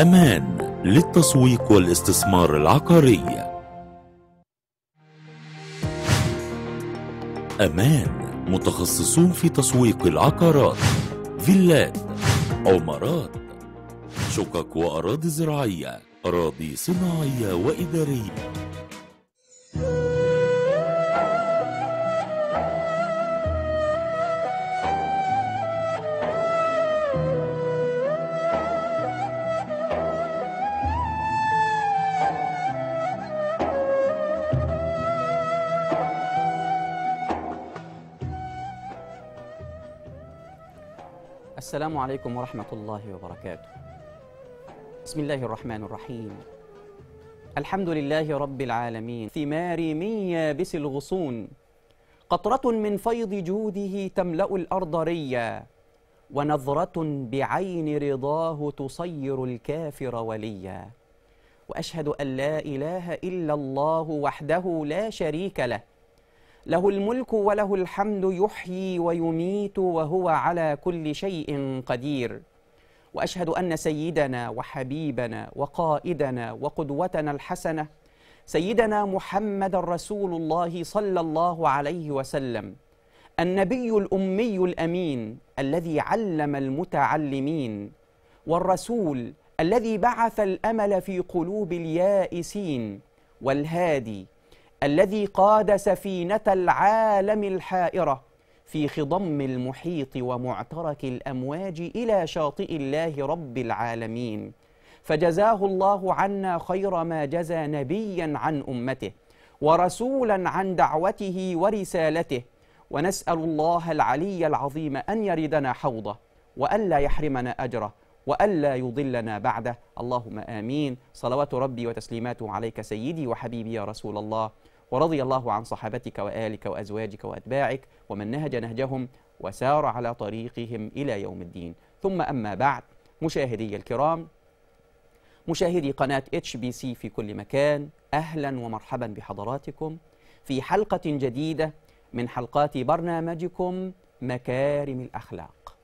أمان للتسويق والاستثمار العقاري أمان متخصصون في تسويق العقارات فيلات عمارات شقق وأراضي زراعية أراضي صناعية وإدارية السلام عليكم ورحمة الله وبركاته. بسم الله الرحمن الرحيم. الحمد لله رب العالمين ثماري من يابس الغصون قطرة من فيض جوده تملأ الأرض ريا ونظرة بعين رضاه تصير الكافر وليا وأشهد أن لا إله إلا الله وحده لا شريك له له الملك وله الحمد يحيي ويميت وهو على كل شيء قدير واشهد ان سيدنا وحبيبنا وقائدنا وقدوتنا الحسنه سيدنا محمد رسول الله صلى الله عليه وسلم النبي الامي الامين الذي علم المتعلمين والرسول الذي بعث الامل في قلوب اليائسين والهادي الذي قاد سفينة العالم الحائرة في خضم المحيط ومعترك الأمواج إلى شاطئ الله رب العالمين فجزاه الله عنا خير ما جزى نبيا عن أمته ورسولا عن دعوته ورسالته ونسأل الله العلي العظيم أن يردنا حوضه وألا يحرمنا أجره وألا يضلنا بعده اللهم آمين صلوات ربي وتسليماته عليك سيدي وحبيبي يا رسول الله ورضي الله عن صحابتك وآلك وأزواجك وأتباعك ومن نهج نهجهم وسار على طريقهم إلى يوم الدين ثم أما بعد مشاهدي الكرام مشاهدي قناة اتش بي سي في كل مكان أهلا ومرحبا بحضراتكم في حلقة جديدة من حلقات برنامجكم مكارم الأخلاق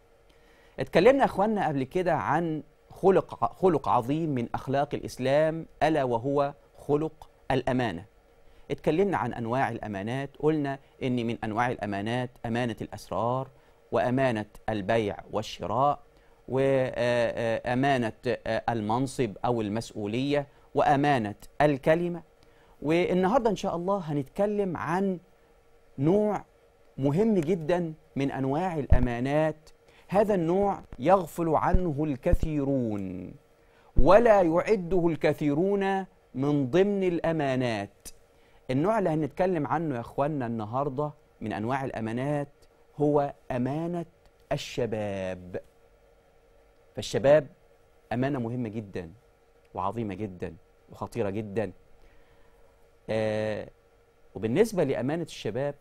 اتكلمنا أخواننا قبل كده عن خلق, خلق عظيم من أخلاق الإسلام ألا وهو خلق الأمانة اتكلمنا عن أنواع الأمانات قلنا إن من أنواع الأمانات أمانة الأسرار وأمانة البيع والشراء وأمانة آه، آه، آه، المنصب أو المسؤولية وأمانة الكلمة والنهاردة إن شاء الله هنتكلم عن نوع مهم جدا من أنواع الأمانات هذا النوع يغفل عنه الكثيرون ولا يعده الكثيرون من ضمن الأمانات النوع اللي هنتكلم عنه يا اخوانا النهارده من انواع الامانات هو امانه الشباب فالشباب امانه مهمه جدا وعظيمه جدا وخطيره جدا آه وبالنسبه لامانه الشباب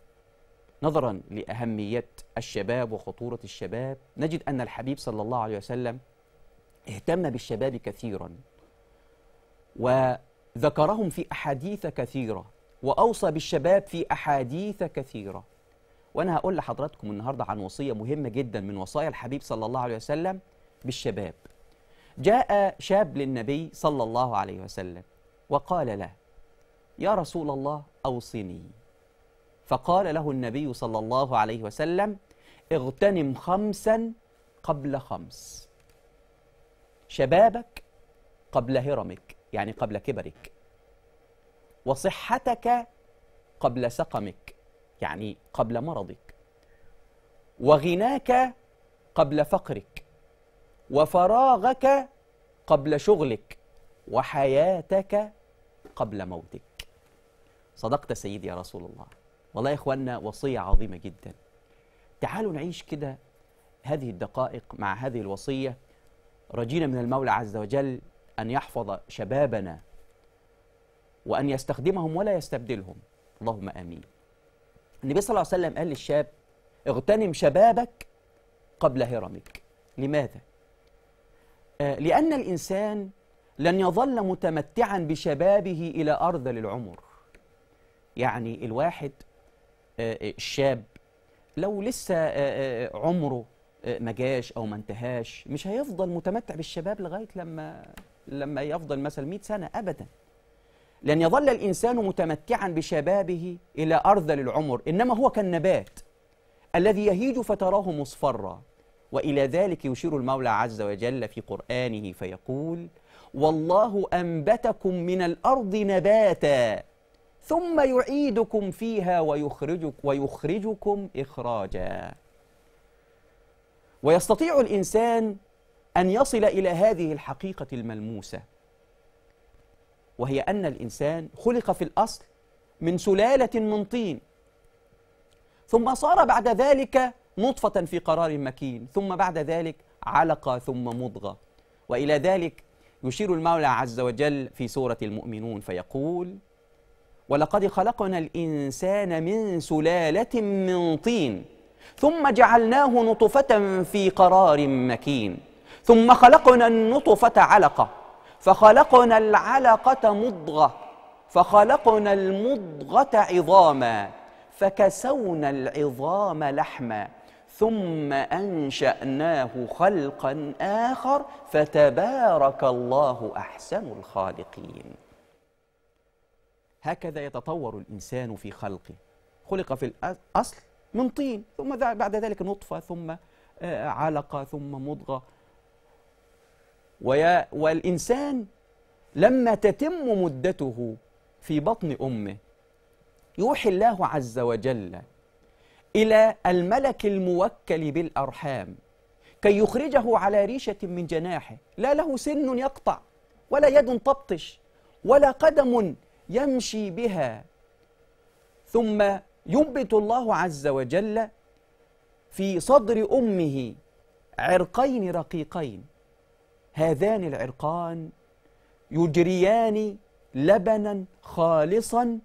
نظرا لاهميه الشباب وخطوره الشباب نجد ان الحبيب صلى الله عليه وسلم اهتم بالشباب كثيرا وذكرهم في احاديث كثيره وأوصى بالشباب في أحاديث كثيرة وأنا هقول لحضراتكم النهاردة عن وصية مهمة جدا من وصايا الحبيب صلى الله عليه وسلم بالشباب جاء شاب للنبي صلى الله عليه وسلم وقال له يا رسول الله أوصني فقال له النبي صلى الله عليه وسلم اغتنم خمسا قبل خمس شبابك قبل هرمك يعني قبل كبرك وصحتك قبل سقمك يعني قبل مرضك وغناك قبل فقرك وفراغك قبل شغلك وحياتك قبل موتك صدقت سيدي يا رسول الله والله يا إخواننا وصية عظيمة جدا تعالوا نعيش كده هذه الدقائق مع هذه الوصية رجينا من المولى عز وجل أن يحفظ شبابنا وأن يستخدمهم ولا يستبدلهم اللهم آمين النبي صلى الله عليه وسلم قال للشاب اغتنم شبابك قبل هرمك لماذا؟ آه لأن الإنسان لن يظل متمتعا بشبابه إلى أرذل العمر يعني الواحد آه،, آه الشاب لو لسه آه, آه،, آه، عمره ما جاش أو ما انتهاش مش هيفضل متمتع بالشباب لغاية لما لما يفضل مثلا 100 سنة أبداً لن يظل الإنسان متمتعا بشبابه إلى أرذل العمر إنما هو كالنبات الذي يهيج فتراه مصفرا وإلى ذلك يشير المولى عز وجل في قرآنه فيقول والله أنبتكم من الأرض نباتا ثم يعيدكم فيها ويخرجك ويخرجكم إخراجا ويستطيع الإنسان أن يصل إلى هذه الحقيقة الملموسة وهي أن الإنسان خلق في الأصل من سلالة من طين ثم صار بعد ذلك نطفة في قرار مكين ثم بعد ذلك علقة ثم مضغة وإلى ذلك يشير المولى عز وجل في سورة المؤمنون فيقول ولقد خلقنا الإنسان من سلالة من طين ثم جعلناه نطفة في قرار مكين ثم خلقنا النطفة علقة فخلقنا العلقة مضغة فخلقنا المضغة عظاما فكسونا العظام لحما ثم أنشأناه خلقا آخر فتبارك الله أحسن الخالقين هكذا يتطور الإنسان في خلقه خلق في الأصل من طين ثم بعد ذلك نطفة ثم آه، علقة ثم مضغة ويا والإنسان لما تتم مدته في بطن أمه يوحي الله عز وجل إلى الملك الموكل بالأرحام كي يخرجه على ريشة من جناحه لا له سن يقطع ولا يد تبطش ولا قدم يمشي بها ثم ينبت الله عز وجل في صدر أمه عرقين رقيقين هذان العرقان يجريان لبنا خالصا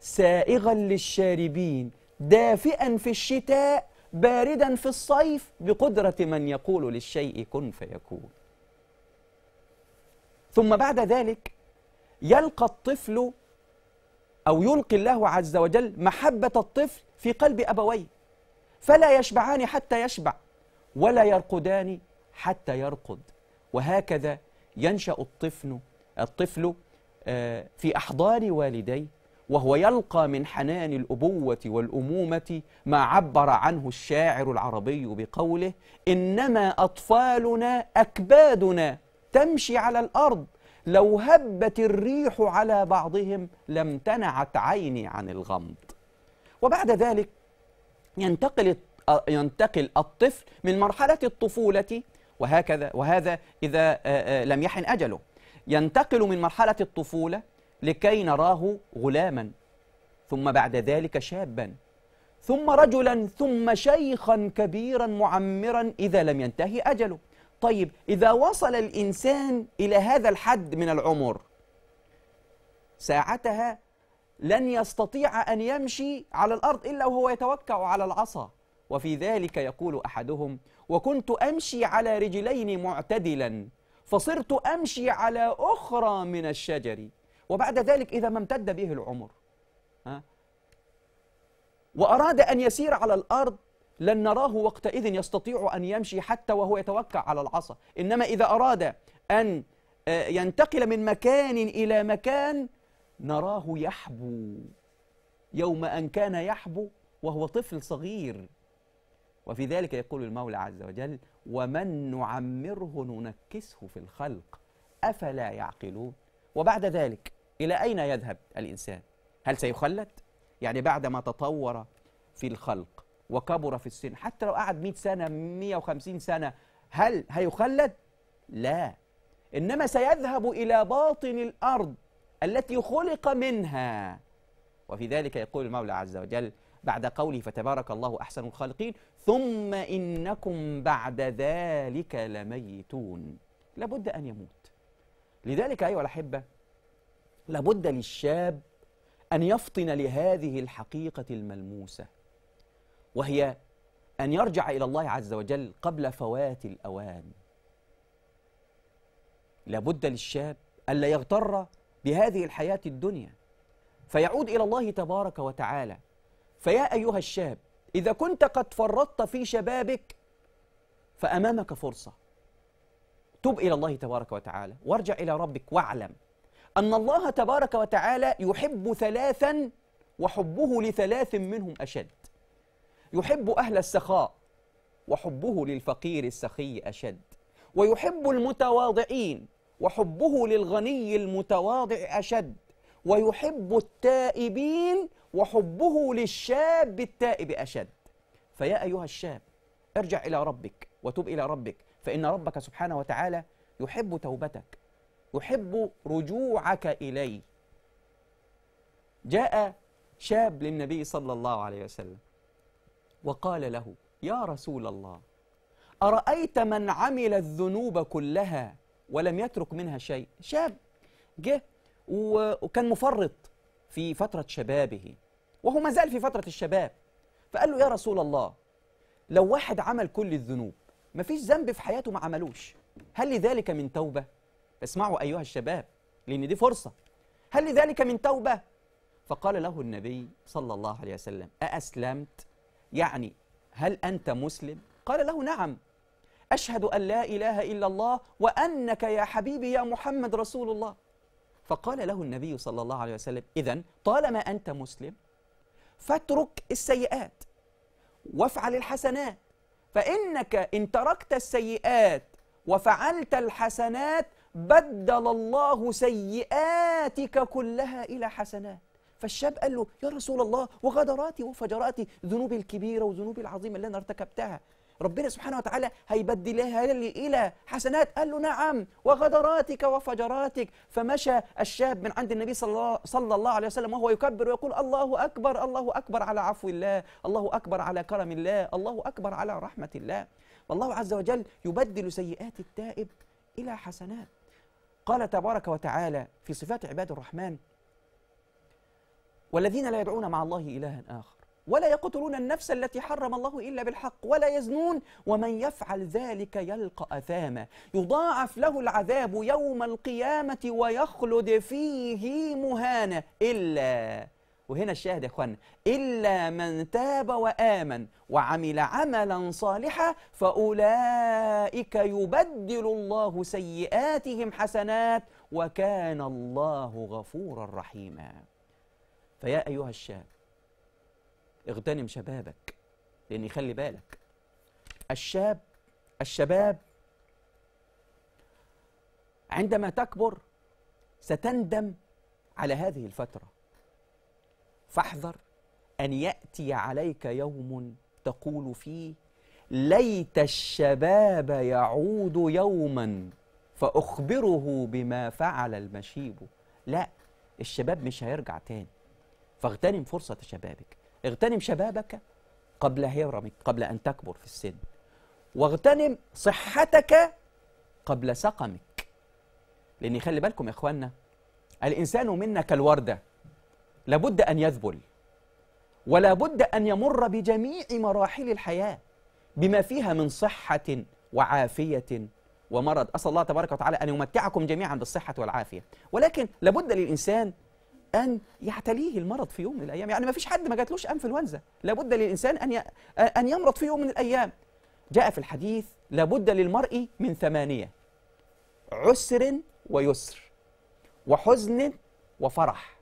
سائغا للشاربين دافئا في الشتاء باردا في الصيف بقدرة من يقول للشيء كن فيكون ثم بعد ذلك يلقى الطفل أو يلقي الله عز وجل محبة الطفل في قلب أبويه فلا يشبعان حتى يشبع ولا يرقدان حتى يرقد وهكذا ينشأ الطفل الطفل آه، في أحضان والديه وهو يلقى من حنان الأبوة والأمومة ما عبر عنه الشاعر العربي بقوله إنما أطفالنا أكبادنا تمشي على الأرض لو هبت الريح على بعضهم لامتنعت عيني عن الغمض وبعد ذلك ينتقل ينتقل الطفل من مرحلة الطفولة وهكذا وهذا إذا آه، آه، لم يحن أجله ينتقل من مرحلة الطفولة لكي نراه غلاما ثم بعد ذلك شابا ثم رجلا ثم شيخا كبيرا معمرا إذا لم ينتهي أجله طيب إذا وصل الإنسان إلى هذا الحد من العمر ساعتها لن يستطيع أن يمشي على الأرض إلا وهو يتوكع على العصا وفي ذلك يقول أحدهم وكنت أمشي على رجلين معتدلا فصرت أمشي على أخرى من الشجر وبعد ذلك إذا ما امتد به العمر ها؟ وأراد أن يسير على الأرض لن نراه وقتئذ يستطيع أن يمشي حتى وهو يتوكع على العصا إنما إذا أراد أن آه، ينتقل من مكان إلى مكان نراه يحبو يوم أن كان يحبو وهو طفل صغير وفي ذلك يقول المولى عز وجل ومن نعمره ننكسه في الخلق أفلا يعقلون وبعد ذلك إلى أين يذهب الإنسان هل سيخلد يعني بعدما تطور في الخلق وكبر في السن حتى لو قعد 100 سنة 150 سنة هل هيخلد لا إنما سيذهب إلى باطن الأرض التي خلق منها وفي ذلك يقول المولى عز وجل بعد قوله فتبارك الله أحسن الخالقين ثم إنكم بعد ذلك لميتون لابد أن يموت لذلك أيها الأحبة لابد للشاب أن يفطن لهذه الحقيقة الملموسة وهي أن يرجع إلى الله عز وجل قبل فوات الأوان لابد للشاب ألا يغتر بهذه الحياة الدنيا فيعود إلى الله تبارك وتعالى فيا أيها الشاب إذا كنت قد فرطت في شبابك فأمامك فرصة تب إلى الله تبارك وتعالى وارجع إلى ربك واعلم أن الله تبارك وتعالى يحب ثلاثا وحبه لثلاث منهم أشد يحب أهل السخاء وحبه للفقير السخي أشد ويحب المتواضعين وحبه للغني المتواضع أشد ويحب التائبين وحبه للشاب التائب أشد فيا أيها الشاب ارجع إلى ربك وتب إلى ربك فإن ربك سبحانه وتعالى يحب توبتك يحب رجوعك إليه جاء شاب للنبي صلى الله عليه وسلم وقال له يا رسول الله أرأيت من عمل الذنوب كلها ولم يترك منها شيء شاب جه وكان مفرط في فترة شبابه وهو ما زال في فترة الشباب فقال له يا رسول الله لو واحد عمل كل الذنوب ما فيش ذنب في حياته ما عملوش هل لذلك من توبة؟ اسمعوا أيها الشباب لأن دي فرصة هل لذلك من توبة؟ فقال له النبي صلى الله عليه وسلم أأسلمت؟ يعني هل أنت مسلم؟ قال له نعم أشهد أن لا إله إلا الله وأنك يا حبيبي يا محمد رسول الله فقال له النبي صلى الله عليه وسلم إذا طالما أنت مسلم فاترك السيئات وافعل الحسنات فإنك إن تركت السيئات وفعلت الحسنات بدل الله سيئاتك كلها إلى حسنات فالشاب قال له يا رسول الله وغدراتي وفجراتي ذنوبي الكبيرة وذنوبي العظيمة اللي أنا ارتكبتها ربنا سبحانه وتعالى هيبدلها لي إلى حسنات قال له نعم وغدراتك وفجراتك فمشى الشاب من عند النبي صلى الله, صلى الله عليه وسلم وهو يكبر ويقول الله أكبر الله أكبر على عفو الله الله أكبر على كرم الله الله أكبر على رحمة الله والله عز وجل يبدل سيئات التائب إلى حسنات قال تبارك وتعالى في صفات عباد الرحمن والذين لا يدعون مع الله إلها آخر ولا يقتلون النفس التي حرم الله إلا بالحق ولا يزنون ومن يفعل ذلك يلقى أثاما يضاعف له العذاب يوم القيامة ويخلد فيه مهانا إلا وهنا الشاهد يا اخوان الا من تاب وامن وعمل عملا صالحا فاولئك يبدل الله سيئاتهم حسنات وكان الله غفورا رحيما فيا ايها الشاب اغتنم شبابك لأن يخلي بالك الشاب الشباب عندما تكبر ستندم على هذه الفترة فاحذر أن يأتي عليك يوم تقول فيه ليت الشباب يعود يوما فأخبره بما فعل المشيب لا الشباب مش هيرجع تاني فاغتنم فرصة شبابك اغتنم شبابك قبل هرمك قبل أن تكبر في السن واغتنم صحتك قبل سقمك لأن خلي بالكم يا إخوانا الإنسان منا كالوردة لابد أن يذبل ولا بد أن يمر بجميع مراحل الحياة بما فيها من صحة وعافية ومرض أسأل الله تبارك وتعالى أن يمتعكم جميعا بالصحة والعافية ولكن لابد للإنسان أن يعتليه المرض في يوم من الأيام يعني ما فيش حد ما جاتلوش أنفلونزا لابد للإنسان أن أن يمرض في يوم من الأيام جاء في الحديث لابد للمرء من ثمانية عسر ويسر وحزن وفرح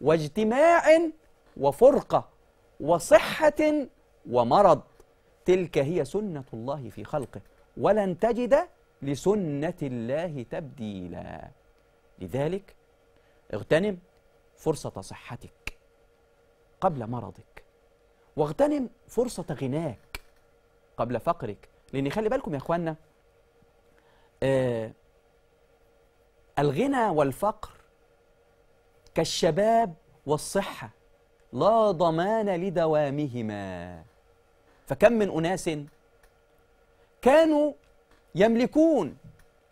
واجتماع وفرقة وصحة ومرض تلك هي سنة الله في خلقه ولن تجد لسنة الله تبديلا لذلك اغتنم فرصة صحتك قبل مرضك واغتنم فرصة غناك قبل فقرك لأن خلي بالكم يا أخوانا آه الغنى والفقر كالشباب والصحة لا ضمان لدوامهما فكم من أناس كانوا يملكون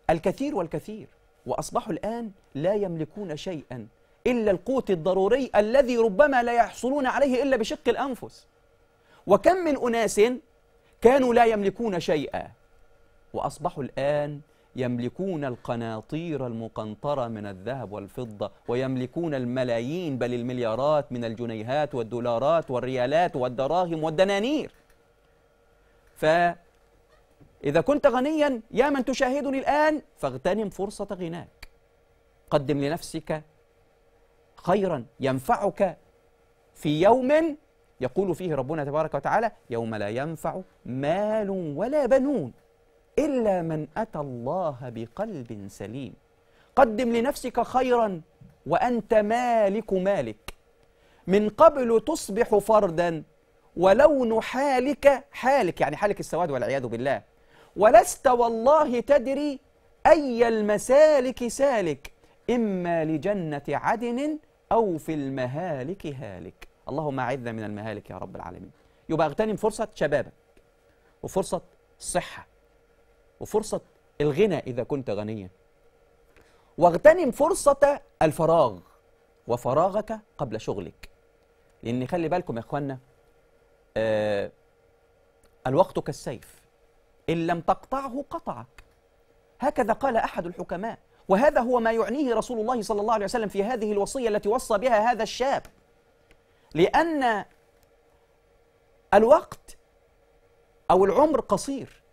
الكثير والكثير وأصبحوا الآن لا يملكون شيئا إلا القوت الضروري الذي ربما لا يحصلون عليه إلا بشق الأنفس وكم من أناس كانوا لا يملكون شيئا وأصبحوا الآن يملكون القناطير المقنطرة من الذهب والفضة ويملكون الملايين بل المليارات من الجنيهات والدولارات والريالات والدراهم والدنانير فإذا كنت غنيا يا من تشاهدني الآن فاغتنم فرصة غناك قدم لنفسك خيرا ينفعك في يوم يقول فيه ربنا تبارك وتعالى يوم لا ينفع مال ولا بنون إلا من أتى الله بقلب سليم قدم لنفسك خيرا وأنت مالك مالك من قبل تصبح فردا ولون حالك حالك يعني حالك السواد والعياذ بالله ولست والله تدري أي المسالك سالك إما لجنة عدن أو في المهالك هالك اللهم أعذنا من المهالك يا رب العالمين يبقى اغتنم فرصة شبابك وفرصة الصحة وفرصة الغنى إذا كنت غنيا واغتنم فرصة الفراغ وفراغك قبل شغلك لأن خلي بالكم يا إخوانا آه الوقت كالسيف إن لم تقطعه قطعك هكذا قال أحد الحكماء وهذا هو ما يعنيه رسول الله صلى الله عليه وسلم في هذه الوصية التي وصى بها هذا الشاب لأن الوقت أو العمر قصير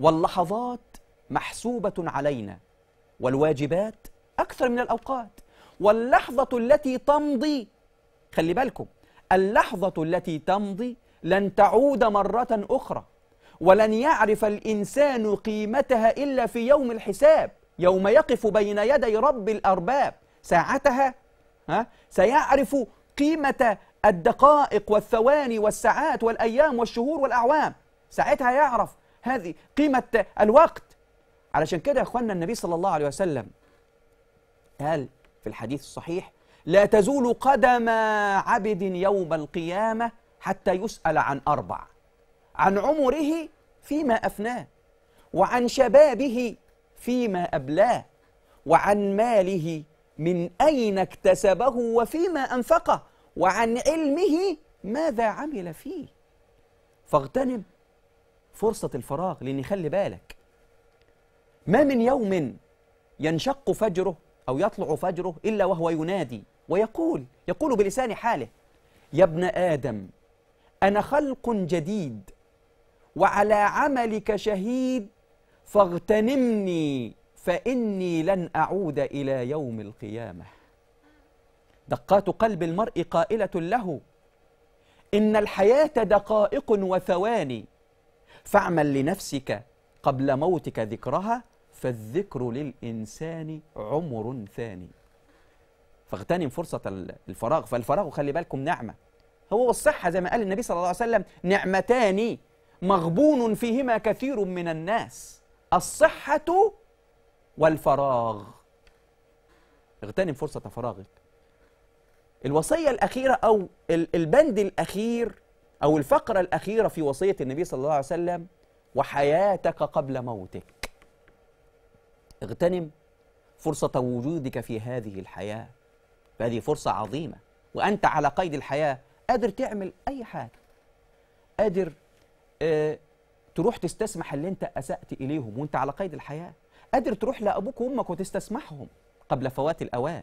واللحظات محسوبة علينا والواجبات أكثر من الأوقات واللحظة التي تمضي خلي بالكم اللحظة التي تمضي لن تعود مرة أخرى ولن يعرف الإنسان قيمتها إلا في يوم الحساب يوم يقف بين يدي رب الأرباب ساعتها ها سيعرف قيمة الدقائق والثواني والساعات والأيام والشهور والأعوام ساعتها يعرف هذه قيمة الوقت علشان كده يا أخوانا النبي صلى الله عليه وسلم قال في الحديث الصحيح لا تزول قدم عبد يوم القيامة حتى يسأل عن أربع عن عمره فيما أفناه وعن شبابه فيما أبلاه وعن ماله من أين اكتسبه وفيما أنفقه وعن علمه ماذا عمل فيه فاغتنم فرصة الفراغ لأن خلي بالك ما من يوم ينشق فجره أو يطلع فجره إلا وهو ينادي ويقول يقول بلسان حاله يا ابن آدم أنا خلق جديد وعلى عملك شهيد فاغتنمني فإني لن أعود إلى يوم القيامة دقات قلب المرء قائلة له إن الحياة دقائق وثواني فاعمل لنفسك قبل موتك ذكرها فالذكر للإنسان عمر ثاني فاغتنم فرصة الفراغ فالفراغ خلي بالكم نعمة هو والصحة زي ما قال النبي صلى الله عليه وسلم نعمتان مغبون فيهما كثير من الناس الصحة والفراغ اغتنم فرصة فراغك الوصية الأخيرة أو البند الأخير أو الفقرة الأخيرة في وصية النبي صلى الله عليه وسلم وحياتك قبل موتك اغتنم فرصة وجودك في هذه الحياة فهذه فرصة عظيمة وأنت على قيد الحياة قادر تعمل أي حاجة قادر آه، تروح تستسمح اللي انت اسات اليهم وانت على قيد الحياه قادر تروح لابوك وامك وتستسمحهم قبل فوات الاوان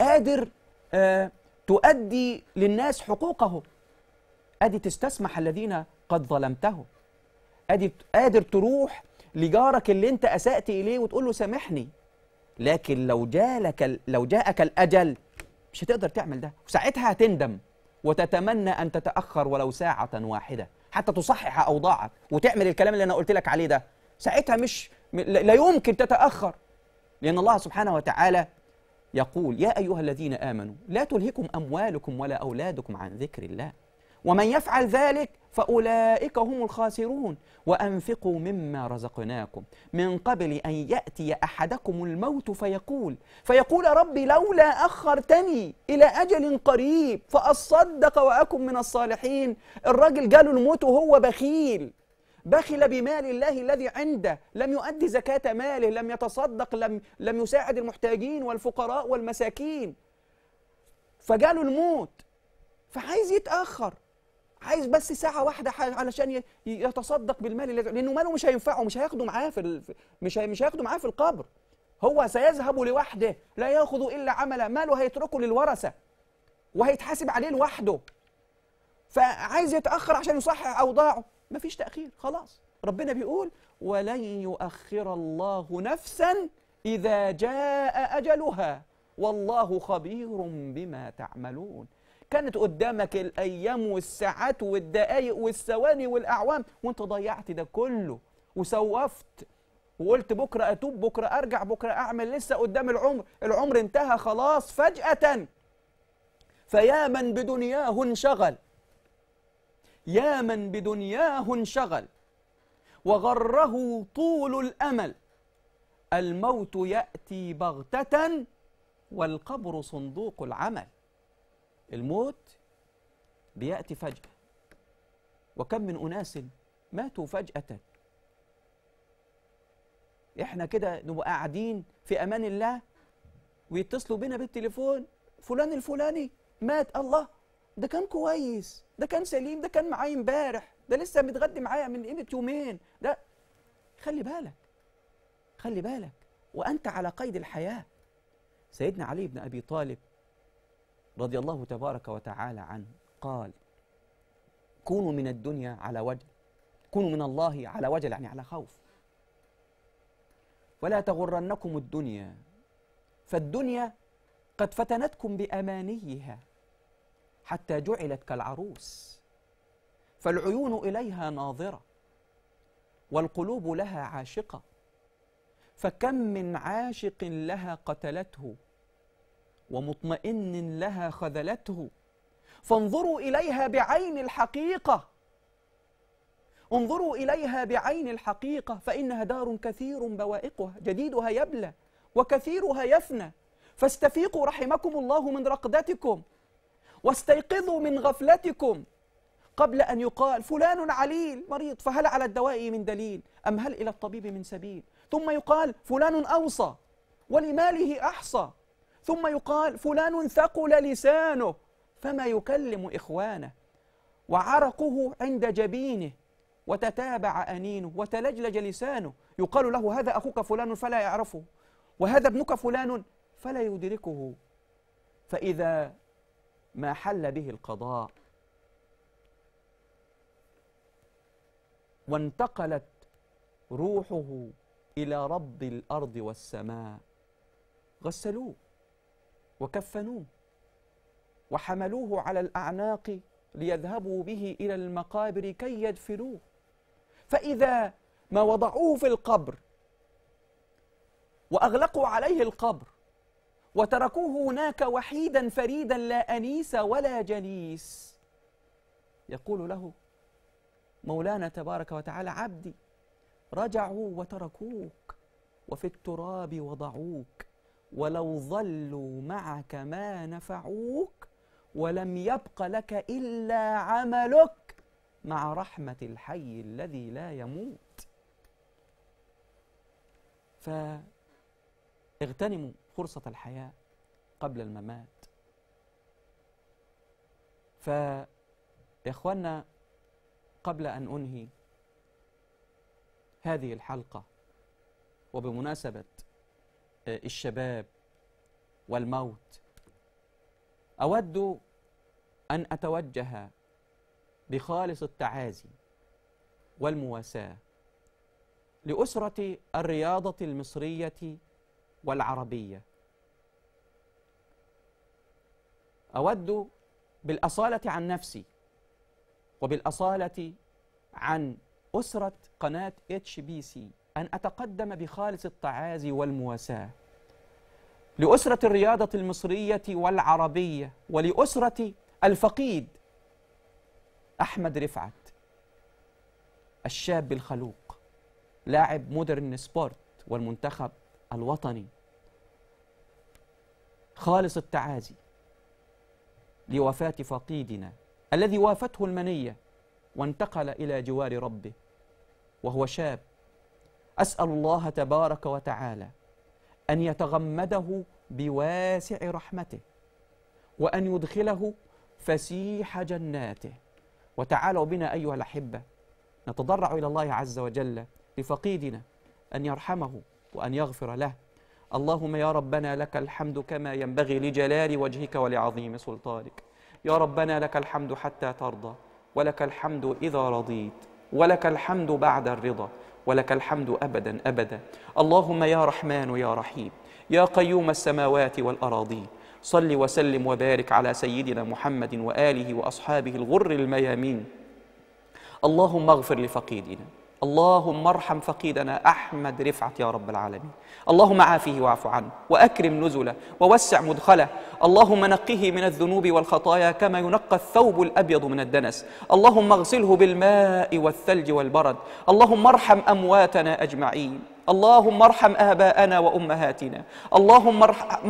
قادر آه تؤدي للناس حقوقهم ادي تستسمح الذين قد ظلمتهم ادي قادر تروح لجارك اللي انت اسات اليه وتقول له سامحني لكن لو جالك لو جاءك الاجل مش هتقدر تعمل ده وساعتها هتندم وتتمنى ان تتاخر ولو ساعه واحده حتى تصحح اوضاعك وتعمل الكلام اللي انا قلت لك عليه ده ساعتها مش لا يمكن تتاخر لان الله سبحانه وتعالى يقول يا ايها الذين امنوا لا تلهكم اموالكم ولا اولادكم عن ذكر الله ومن يفعل ذلك فأولئك هم الخاسرون وأنفقوا مما رزقناكم من قبل أن يأتي أحدكم الموت فيقول فيقول ربي لولا أخرتني إلى أجل قريب فأصدق وأكن من الصالحين الراجل جاله الموت وهو بخيل بخل بمال الله الذي عنده لم يؤدي زكاة ماله لم يتصدق لم, لم يساعد المحتاجين والفقراء والمساكين فجاله الموت فعايز يتأخر عايز بس ساعه واحده علشان يتصدق بالمال اللي لانه ماله مش هينفعه مش هياخده معاه في مش مش هياخده معاه في القبر هو سيذهب لوحده لا ياخذ الا عملا ماله هيتركه للورثه وهيتحاسب عليه لوحده فعايز يتاخر عشان يصحح اوضاعه مفيش تاخير خلاص ربنا بيقول ولن يؤخر الله نفسا اذا جاء اجلها والله خبير بما تعملون كانت قدامك الايام والساعات والدقائق والثواني والاعوام وانت ضيعت ده كله وسوفت وقلت بكره اتوب بكره ارجع بكره اعمل لسه قدام العمر العمر انتهى خلاص فجاه فيا من بدنياه انشغل يا من بدنياه انشغل وغره طول الامل الموت ياتي بغته والقبر صندوق العمل الموت بيأتي فجأة وكم من أناس ماتوا فجأة احنا كده نبقى قاعدين في أمان الله ويتصلوا بينا بالتليفون فلان الفلاني مات الله ده كان كويس ده كان سليم ده كان معايا امبارح ده لسه متغدي معايا من قيمة يومين ده خلي بالك خلي بالك وأنت على قيد الحياة سيدنا علي بن أبي طالب رضي الله تبارك وتعالى عنه قال كونوا من الدنيا على وجل كونوا من الله على وجل يعني على خوف ولا تغرنكم الدنيا فالدنيا قد فتنتكم بأمانيها حتى جعلت كالعروس فالعيون إليها ناظرة والقلوب لها عاشقة فكم من عاشق لها قتلته ومطمئن لها خذلته فانظروا إليها بعين الحقيقة انظروا إليها بعين الحقيقة فإنها دار كثير بوائقها جديدها يبلى وكثيرها يفنى فاستفيقوا رحمكم الله من رقدتكم واستيقظوا من غفلتكم قبل أن يقال فلان عليل مريض فهل على الدواء من دليل أم هل إلى الطبيب من سبيل ثم يقال فلان أوصى ولماله أحصى ثم يقال فلان ثقل لسانه فما يكلم إخوانه وعرقه عند جبينه وتتابع أنينه وتلجلج لسانه يقال له هذا أخوك فلان فلا يعرفه وهذا ابنك فلان فلا يدركه فإذا ما حل به القضاء وانتقلت روحه إلى رب الأرض والسماء غسلوه وكفنوه وحملوه على الأعناق ليذهبوا به إلى المقابر كي يدفنوه فإذا ما وضعوه في القبر وأغلقوا عليه القبر وتركوه هناك وحيدا فريدا لا أنيس ولا جنيس يقول له مولانا تبارك وتعالى عبدي رجعوا وتركوك وفي التراب وضعوك ولو ظلوا معك ما نفعوك ولم يبق لك إلا عملك مع رحمة الحي الذي لا يموت فاغتنموا فرصة الحياة قبل الممات فيا إخوانا قبل أن أنهي هذه الحلقة وبمناسبة آه، الشباب والموت اود ان اتوجه بخالص التعازي والمواساه لاسره الرياضه المصريه والعربيه اود بالاصاله عن نفسي وبالاصاله عن اسره قناه اتش بي سي أن أتقدم بخالص التعازي والمواساة لأسرة الرياضة المصرية والعربية ولأسرة الفقيد أحمد رفعت الشاب الخلوق لاعب مودرن سبورت والمنتخب الوطني خالص التعازي لوفاة فقيدنا الذي وافته المنية وانتقل إلى جوار ربه وهو شاب أسأل الله تبارك وتعالى أن يتغمده بواسع رحمته وأن يدخله فسيح جناته وتعالوا بنا أيها الأحبة نتضرع إلى الله عز وجل لفقيدنا أن يرحمه وأن يغفر له اللهم يا ربنا لك الحمد كما ينبغي لجلال وجهك ولعظيم سلطانك يا ربنا لك الحمد حتى ترضى ولك الحمد إذا رضيت ولك الحمد بعد الرضا ولك الحمد أبدا أبدا اللهم يا رحمن يا رحيم يا قيوم السماوات والأراضين صل وسلم وبارك على سيدنا محمد وآله وأصحابه الغر الميامين اللهم اغفر لفقيدنا اللهم ارحم فقيدنا أحمد رفعت يا رب العالمين اللهم عافه واعف عنه وأكرم نزله ووسع مدخله اللهم نقه من الذنوب والخطايا كما ينقى الثوب الأبيض من الدنس اللهم اغسله بالماء والثلج والبرد اللهم ارحم أمواتنا أجمعين اللهم ارحم آباءنا وأمهاتنا اللهم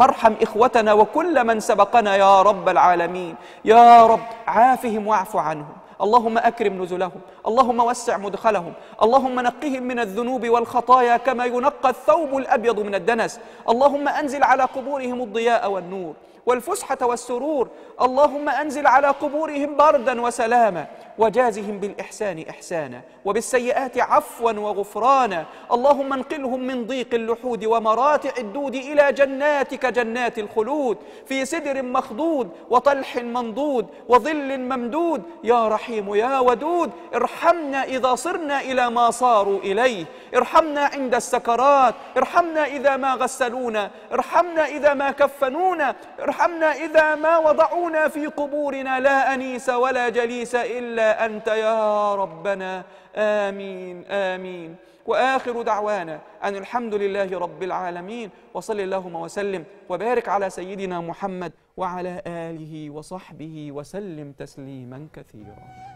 ارحم إخوتنا وكل من سبقنا يا رب العالمين يا رب عافهم واعف عنهم اللهم أكرم نزلهم اللهم وسع مدخلهم اللهم نقهم من الذنوب والخطايا كما ينقى الثوب الأبيض من الدنس اللهم أنزل على قبورهم الضياء والنور والفسحة والسرور اللهم أنزل على قبورهم بردا وسلاما وجازهم بالإحسان إحسانا وبالسيئات عفوا وغفرانا اللهم انقلهم من ضيق اللحود ومراتع الدود إلى جناتك جنات الخلود في سدر مخضود وطلح منضود وظل ممدود يا رحيم يا ودود ارحمنا إذا صرنا إلى ما صاروا إليه ارحمنا عند السكرات ارحمنا إذا ما غسلونا ارحمنا إذا ما كفنونا ارحمنا إذا ما وضعونا في قبورنا لا أنيس ولا جليس إلا إلا أنت يا ربنا آمين آمين وآخر دعوانا أن الحمد لله رب العالمين وصل اللهم وسلم وبارك على سيدنا محمد وعلى آله وصحبه وسلم تسليما كثيرا